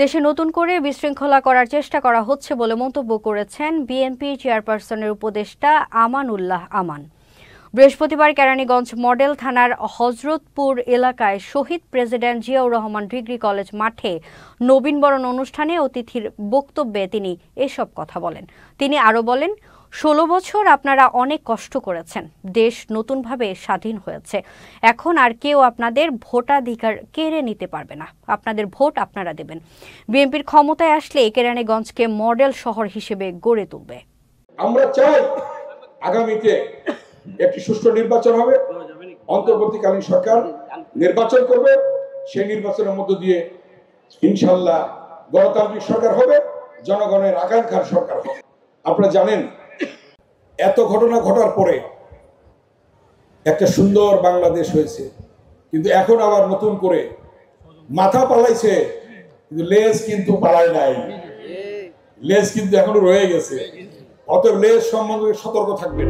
দেশে নতুন করে বিশৃঙ্খলা করার চেষ্টা করা হচ্ছে বলে মন্তব্য করেছেন বিএনপি চেয়ারপারসনের উপদেষ্টা আমানুল্লাহ আমান বৃহস্পতিবার কেরানীগঞ্জ মডেল থানার হজরতপুর এলাকায় শহীদ president Ziaur Rahman degree college মাঠে নবীনবরণ অনুষ্ঠানে অতিথির বক্তব্যে তিনি এসব কথা বলেন তিনি আরও বলেন ষোলো বছর আপনারা অনেক কষ্ট করেছেন দেশ নতুনভাবে স্বাধীন হয়েছে এখন আর কেউ আপনাদের ভোটাধিকার কেড়ে নিতে পারবে না আপনাদের ভোট আপনারা দেবেন বিএনপির ক্ষমতায় আসলে কেরানীগঞ্জকে মডেল শহর হিসেবে গড়ে তুলবে আমরা চাই আগামীতে একটি সুষ্ঠু নির্বাচন হবে অন্তর্বর্তীকালীন সরকার নির্বাচন করবে সেই নির্বাচনের মধ্য দিয়ে ইনশাল্লাহ গণতান্ত্রিক সরকার হবে জনগণের আকাঙ্ক্ষার সরকার হবে আপনারা জানেন এত ঘটনা ঘটার পরে একটা সুন্দর বাংলাদেশ হয়েছে কিন্তু এখন আবার নতুন করে মাথা পালাইছে কিন্তু লেজ কিন্তু পালায় নাই লেজ কিন্তু এখনো রয়ে গেছে অত লেজ সম্বন্ধে সতর্ক থাকবেন